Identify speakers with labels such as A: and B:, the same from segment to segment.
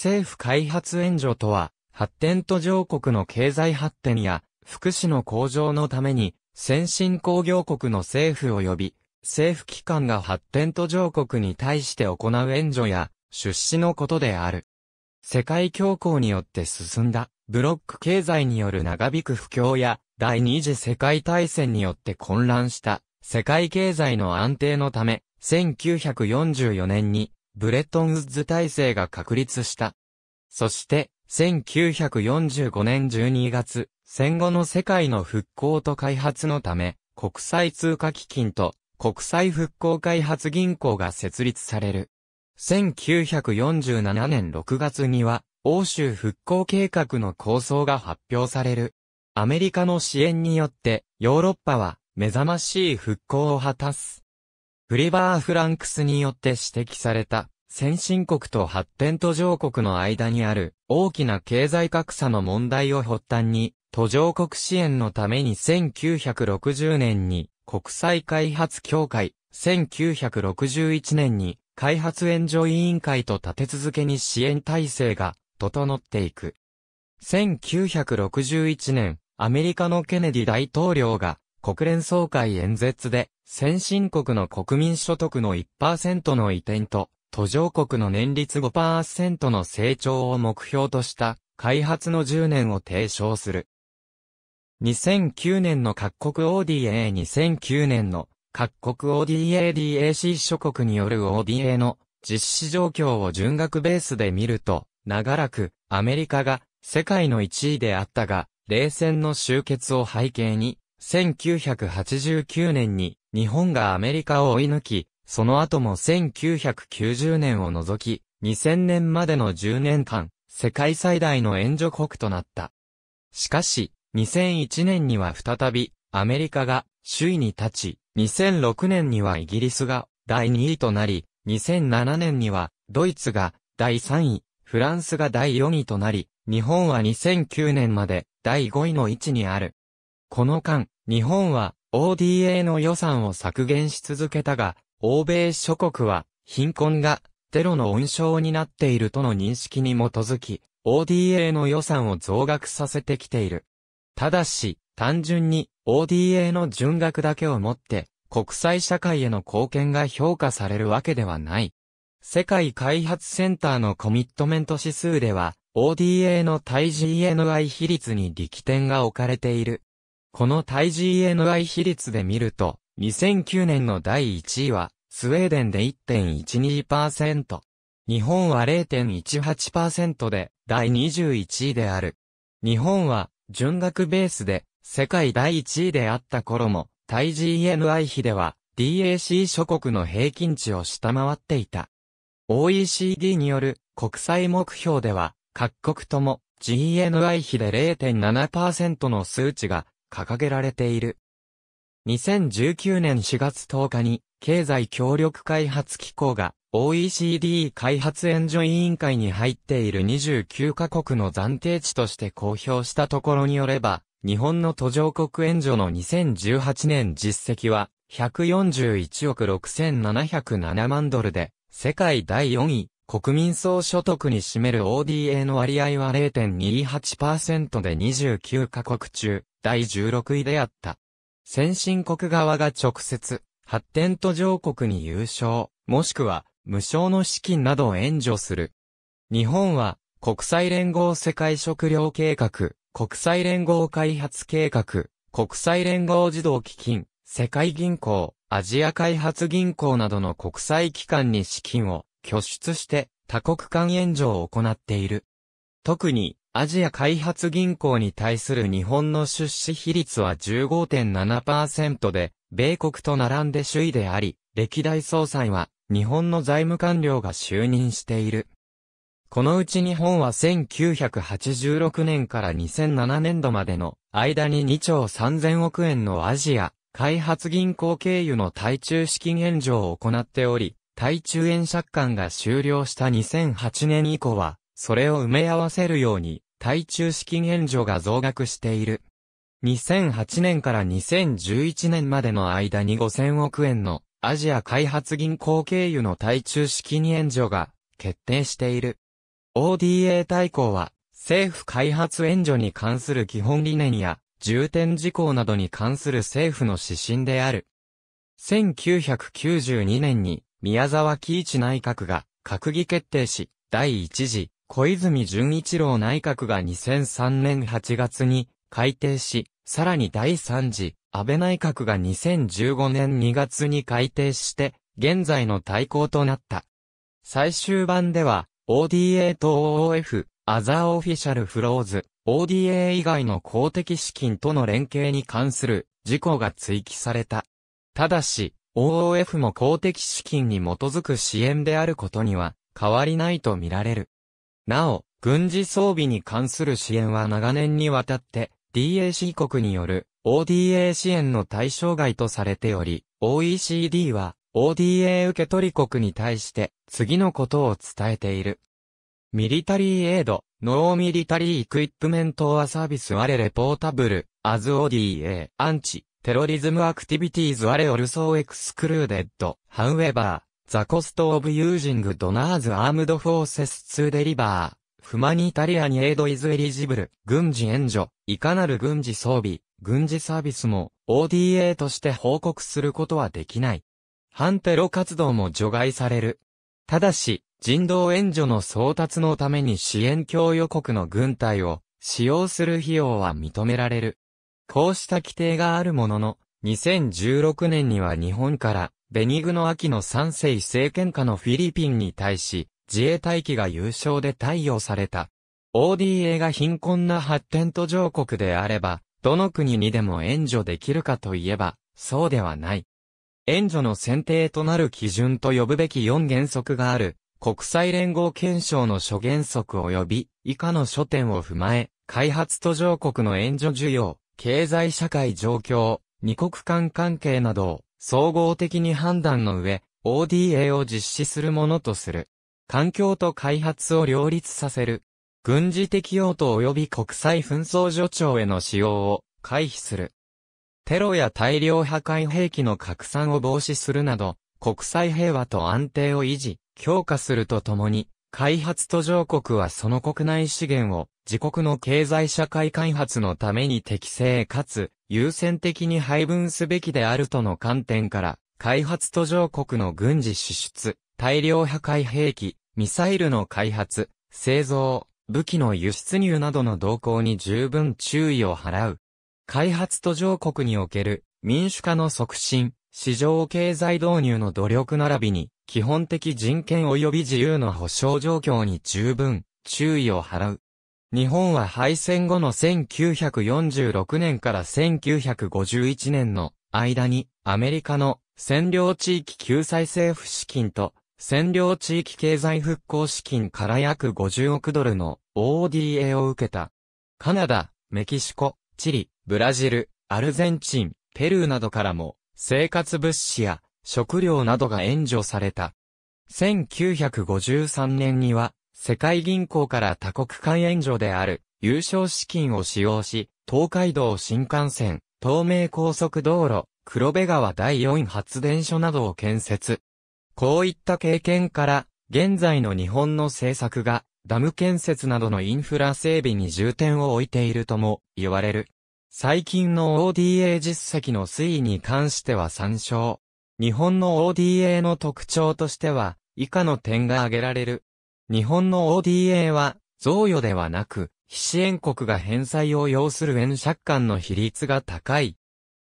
A: 政府開発援助とは、発展途上国の経済発展や福祉の向上のために、先進工業国の政府及び、政府機関が発展途上国に対して行う援助や、出資のことである。世界恐慌によって進んだ、ブロック経済による長引く不況や、第二次世界大戦によって混乱した、世界経済の安定のため、1944年にブレトンウッズ体制が確立した。そして、1945年12月、戦後の世界の復興と開発のため、国際通貨基金と国際復興開発銀行が設立される。1947年6月には、欧州復興計画の構想が発表される。アメリカの支援によって、ヨーロッパは目覚ましい復興を果たす。フリバー・フランクスによって指摘された、先進国と発展途上国の間にある大きな経済格差の問題を発端に、途上国支援のために1960年に国際開発協会、1961年に開発援助委員会と立て続けに支援体制が整っていく。1961年、アメリカのケネディ大統領が国連総会演説で先進国の国民所得の1%の移転と、途上国の年率5%の成長を目標とした開発の10年を提唱する。2009年の各国 ODA2009 年の各国 ODADAC 諸国による ODA の実施状況を純額ベースで見ると、長らくアメリカが世界の1位であったが、冷戦の終結を背景に、1989年に日本がアメリカを追い抜き、その後も1990年を除き、2000年までの10年間、世界最大の援助国となった。しかし、2001年には再び、アメリカが首位に立ち、2006年にはイギリスが第2位となり、2007年にはドイツが第3位、フランスが第4位となり、日本は2009年まで第5位の位置にある。この間、日本は ODA の予算を削減し続けたが、欧米諸国は貧困がテロの温床になっているとの認識に基づき、ODA の予算を増額させてきている。ただし、単純に ODA の純額だけをもって国際社会への貢献が評価されるわけではない。世界開発センターのコミットメント指数では ODA の対 GNI 比率に力点が置かれている。この対 GNI 比率で見ると、2009年の第1位は、スウェーデンで1.12%。日本は0.18%で、第21位である。日本は、純額ベースで、世界第1位であった頃も、対 GNI 比では、DAC 諸国の平均値を下回っていた。OECD による国際目標では、各国とも GNI 比で0.7%の数値が掲げられている。2019年4月10日に、経済協力開発機構が OECD 開発援助委員会に入っている29カ国の暫定値として公表したところによれば、日本の途上国援助の2018年実績は141億6707万ドルで、世界第4位、国民総所得に占める ODA の割合は0.28%で29カ国中、第16位であった。先進国側が直接、発展途上国に優勝、もしくは、無償の資金などを援助する。日本は、国際連合世界食糧計画、国際連合開発計画、国際連合児童基金、世界銀行、アジア開発銀行などの国際機関に資金を拠出して多国間援助を行っている。特にアジア開発銀行に対する日本の出資比率は15.7%で、米国と並んで首位であり、歴代総裁は日本の財務官僚が就任している。このうち日本は1986年から2007年度までの間に2兆3000億円のアジア開発銀行経由の対中資金援助を行っており、対中円借款が終了した2008年以降は、それを埋め合わせるように、対中資金援助が増額している。2008年から2011年までの間に5000億円のアジア開発銀行経由の対中資金援助が決定している。ODA 大綱は政府開発援助に関する基本理念や重点事項などに関する政府の指針である。1992年に宮沢喜一内閣が閣議決定し、第一次、小泉純一郎内閣が2003年8月に改定し、さらに第三次、安倍内閣が2015年2月に改定して、現在の対抗となった。最終版では、ODA と OOF、アザーオフィシャルフローズ、ODA 以外の公的資金との連携に関する事項が追記された。ただし、OOF も公的資金に基づく支援であることには変わりないとみられる。なお、軍事装備に関する支援は長年にわたって DAC 国による ODA 支援の対象外とされており、OECD は ODA 受け取り国に対して次のことを伝えている。ミリタリーエイド、ノーミリタリーエクイップメントアサービスアレレポータブル、アズ ODA、アンチ、テロリズムアクティビティズアレオルソーエクスクルーデッド、ハウエバー、ザコストオブユージングドナーズアームドフォーセスツーデリバー、フマニタリアにエイドイズエリジブル、軍事援助、いかなる軍事装備、軍事サービスも、ODA として報告することはできない。反テロ活動も除外される。ただし、人道援助の総達のために支援供与国の軍隊を使用する費用は認められる。こうした規定があるものの、2016年には日本から、ベニグノ・秋の三世政権下のフィリピンに対し、自衛隊機が優勝で対応された。ODA が貧困な発展途上国であれば、どの国にでも援助できるかといえば、そうではない。援助の選定となる基準と呼ぶべき4原則がある、国際連合憲章の諸原則及び、以下の書点を踏まえ、開発途上国の援助需要、経済社会状況、二国間関係などを総合的に判断の上、ODA を実施するものとする。環境と開発を両立させる。軍事的用途及び国際紛争助長への使用を回避する。テロや大量破壊兵器の拡散を防止するなど、国際平和と安定を維持、強化するとともに、開発途上国はその国内資源を自国の経済社会開発のために適正かつ優先的に配分すべきであるとの観点から、開発途上国の軍事支出、大量破壊兵器、ミサイルの開発、製造、武器の輸出入などの動向に十分注意を払う。開発途上国における民主化の促進、市場経済導入の努力並びに、基本的人権及び自由の保障状況に十分、注意を払う。日本は敗戦後の1946年から1951年の間にアメリカの占領地域救済政府資金と占領地域経済復興資金から約50億ドルの ODA を受けた。カナダ、メキシコ、チリ、ブラジル、アルゼンチン、ペルーなどからも生活物資や食料などが援助された。1953年には、世界銀行から多国間援助である、優勝資金を使用し、東海道新幹線、東名高速道路、黒部川第4発電所などを建設。こういった経験から、現在の日本の政策が、ダム建設などのインフラ整備に重点を置いているとも言われる。最近の ODA 実績の推移に関しては参照。日本の ODA の特徴としては、以下の点が挙げられる。日本の ODA は、贈与ではなく、非支援国が返済を要する円借款の比率が高い。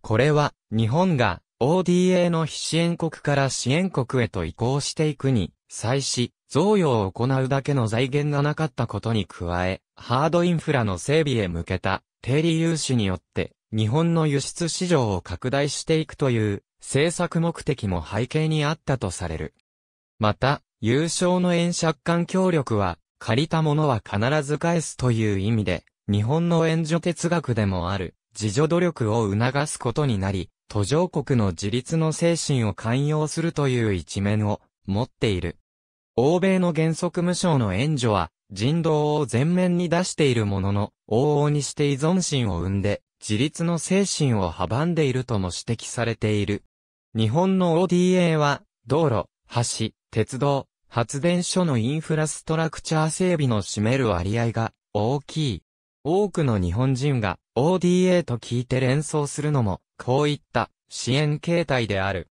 A: これは、日本が ODA の非支援国から支援国へと移行していくに、際し、贈与を行うだけの財源がなかったことに加え、ハードインフラの整備へ向けた低利融資によって、日本の輸出市場を拡大していくという、政策目的も背景にあったとされる。また、優勝の円借款協力は、借りたものは必ず返すという意味で、日本の援助哲学でもある、自助努力を促すことになり、途上国の自立の精神を寛容するという一面を持っている。欧米の原則無償の援助は、人道を前面に出しているものの、往々にして依存心を生んで、自立の精神を阻んでいるとも指摘されている。日本の ODA は、道路、橋、鉄道、発電所のインフラストラクチャー整備の占める割合が大きい。多くの日本人が ODA と聞いて連想するのも、こういった支援形態である。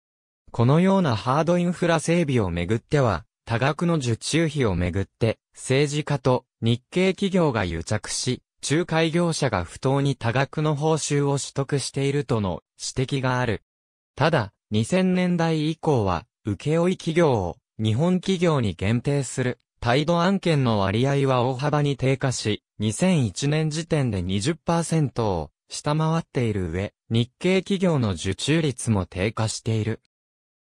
A: このようなハードインフラ整備をめぐっては、多額の受注費をめぐって、政治家と日系企業が癒着し、仲介業者が不当に多額の報酬を取得しているとの指摘がある。ただ、2000年代以降は、請負企業を日本企業に限定する態度案件の割合は大幅に低下し、2001年時点で20%を下回っている上、日系企業の受注率も低下している。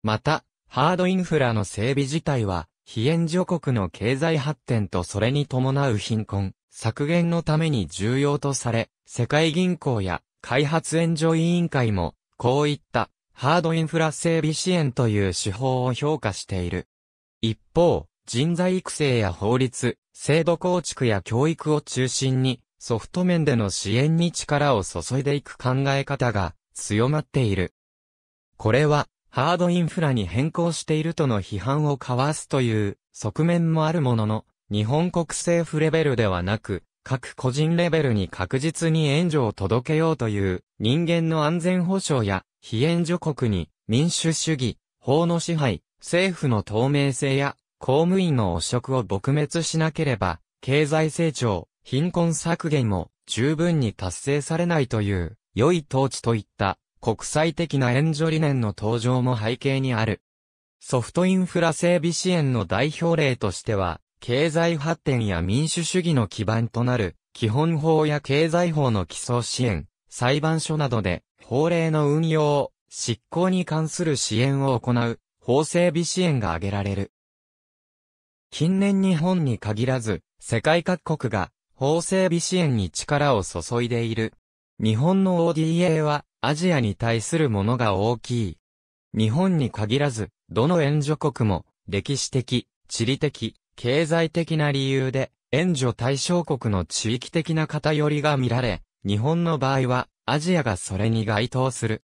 A: また、ハードインフラの整備自体は、非援助国の経済発展とそれに伴う貧困、削減のために重要とされ、世界銀行や開発援助委員会も、こういったハードインフラ整備支援という手法を評価している。一方、人材育成や法律、制度構築や教育を中心に、ソフト面での支援に力を注いでいく考え方が強まっている。これは、ハードインフラに変更しているとの批判を交わすという側面もあるものの、日本国政府レベルではなく、各個人レベルに確実に援助を届けようという人間の安全保障や非援助国に民主主義、法の支配、政府の透明性や公務員の汚職を撲滅しなければ経済成長、貧困削減も十分に達成されないという良い統治といった国際的な援助理念の登場も背景にある。ソフトインフラ整備支援の代表例としては、経済発展や民主主義の基盤となる、基本法や経済法の基礎支援、裁判所などで、法令の運用、執行に関する支援を行う、法整備支援が挙げられる。近年日本に限らず、世界各国が法整備支援に力を注いでいる。日本の ODA は、アジアに対するものが大きい。日本に限らず、どの援助国も、歴史的、地理的、経済的な理由で、援助対象国の地域的な偏りが見られ、日本の場合は、アジアがそれに該当する。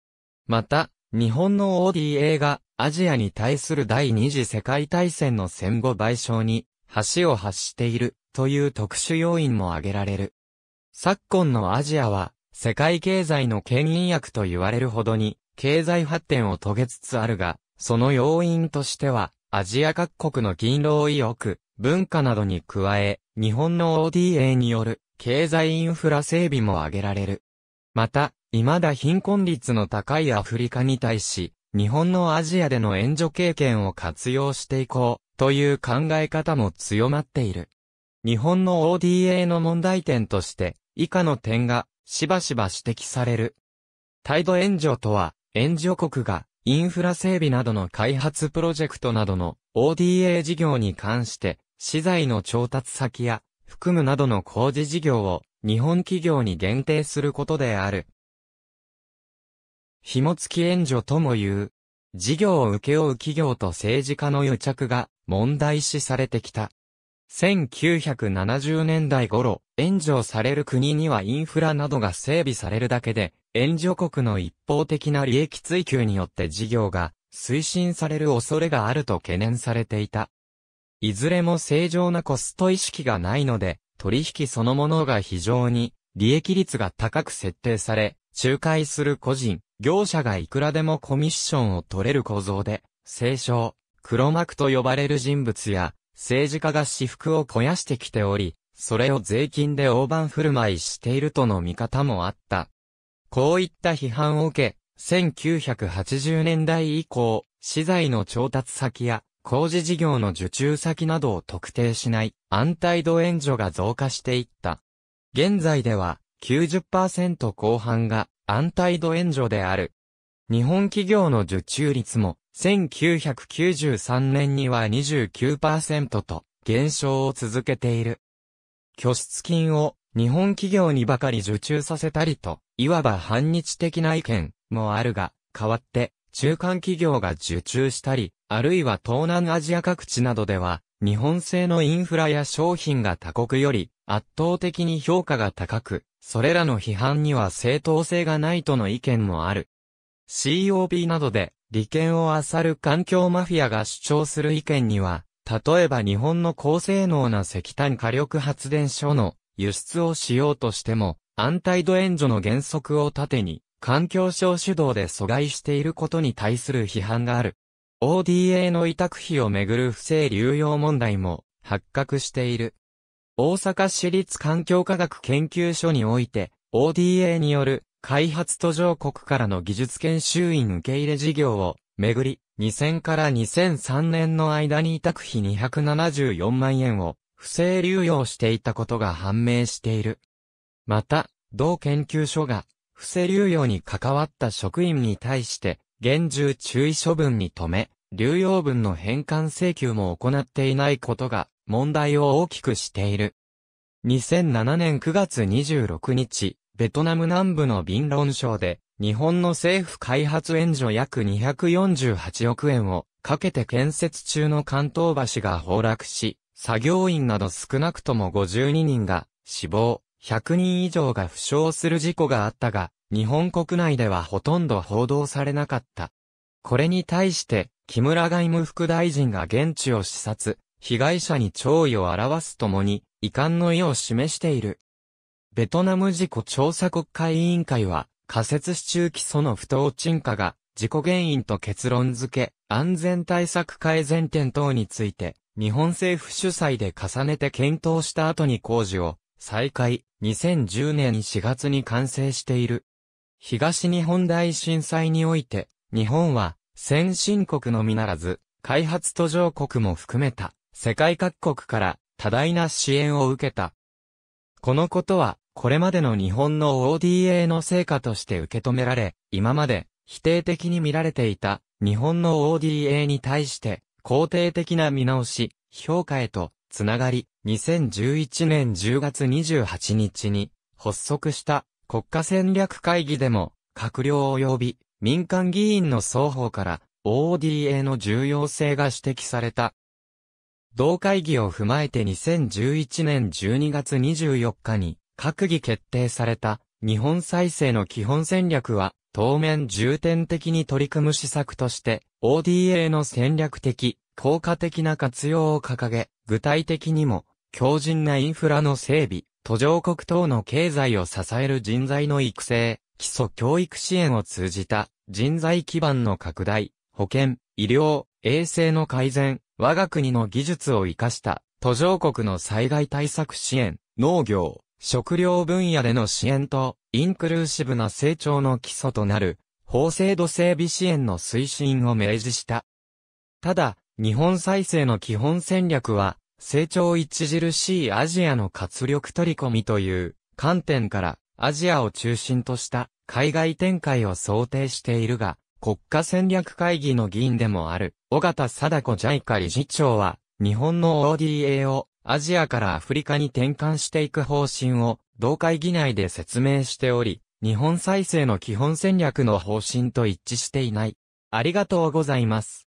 A: また、日本の ODA が、アジアに対する第二次世界大戦の戦後賠償に、橋を発している、という特殊要因も挙げられる。昨今のアジアは、世界経済の牽引役と言われるほどに、経済発展を遂げつつあるが、その要因としては、アジア各国の勤労意欲、文化などに加え、日本の ODA による経済インフラ整備も挙げられる。また、未だ貧困率の高いアフリカに対し、日本のアジアでの援助経験を活用していこう、という考え方も強まっている。日本の ODA の問題点として、以下の点がしばしば指摘される。態度援助とは、援助国がインフラ整備などの開発プロジェクトなどの ODA 事業に関して、資材の調達先や含むなどの工事事業を日本企業に限定することである。紐付き援助とも言う。事業を請け負う企業と政治家の癒着が問題視されてきた。1970年代頃、援助される国にはインフラなどが整備されるだけで、援助国の一方的な利益追求によって事業が推進される恐れがあると懸念されていた。いずれも正常なコスト意識がないので、取引そのものが非常に利益率が高く設定され、仲介する個人、業者がいくらでもコミッションを取れる構造で、清少、黒幕と呼ばれる人物や、政治家が私服を肥やしてきており、それを税金で大盤振る舞いしているとの見方もあった。こういった批判を受け、1980年代以降、資材の調達先や工事事業の受注先などを特定しない安泰度援助が増加していった。現在では90%後半が安泰度援助である。日本企業の受注率も1993年には29%と減少を続けている。拠出金を日本企業にばかり受注させたりと、いわば反日的な意見もあるが、代わって中間企業が受注したり、あるいは東南アジア各地などでは、日本製のインフラや商品が他国より圧倒的に評価が高く、それらの批判には正当性がないとの意見もある。COP などで利権を漁る環境マフィアが主張する意見には、例えば日本の高性能な石炭火力発電所の輸出をしようとしても、安泰度援助の原則を盾に、環境省主導で阻害していることに対する批判がある。ODA の委託費をめぐる不正流用問題も発覚している。大阪市立環境科学研究所において、ODA による開発途上国からの技術研修員受け入れ事業をめぐり、2000から2003年の間に委託費274万円を不正流用していたことが判明している。また、同研究所が不正流用に関わった職員に対して、厳重注意処分に止め、流用分の返還請求も行っていないことが問題を大きくしている。2007年9月26日、ベトナム南部のビンロン省で、日本の政府開発援助約248億円をかけて建設中の関東橋が崩落し、作業員など少なくとも52人が死亡、100人以上が負傷する事故があったが、日本国内ではほとんど報道されなかった。これに対して、木村外務副大臣が現地を視察、被害者に弔意を表すともに、遺憾の意を示しているベトナム事故調査国会委員会は、仮設支柱基礎の不当沈下が、事故原因と結論付け、安全対策改善点等について、日本政府主催で重ねて検討した後に工事を、再開、2010年4月に完成している。東日本大震災において、日本は、先進国のみならず、開発途上国も含めた、世界各国から多大な支援を受けた。このことは、これまでの日本の ODA の成果として受け止められ、今まで否定的に見られていた日本の ODA に対して肯定的な見直し、評価へとつながり、2011年10月28日に発足した国家戦略会議でも閣僚及び民間議員の双方から ODA の重要性が指摘された。同会議を踏まえて2011年12月24日に閣議決定された日本再生の基本戦略は当面重点的に取り組む施策として ODA の戦略的、効果的な活用を掲げ、具体的にも強靭なインフラの整備、途上国等の経済を支える人材の育成、基礎教育支援を通じた人材基盤の拡大、保健、医療、衛生の改善、我が国の技術を活かした途上国の災害対策支援、農業、食料分野での支援と、インクルーシブな成長の基礎となる、法制度整備支援の推進を明示した。ただ、日本再生の基本戦略は、成長著しいアジアの活力取り込みという観点からアジアを中心とした海外展開を想定しているが、国家戦略会議の議員でもある、尾形貞子ジャイカ理事長は、日本の ODA をアジアからアフリカに転換していく方針を、同会議内で説明しており、日本再生の基本戦略の方針と一致していない。ありがとうございます。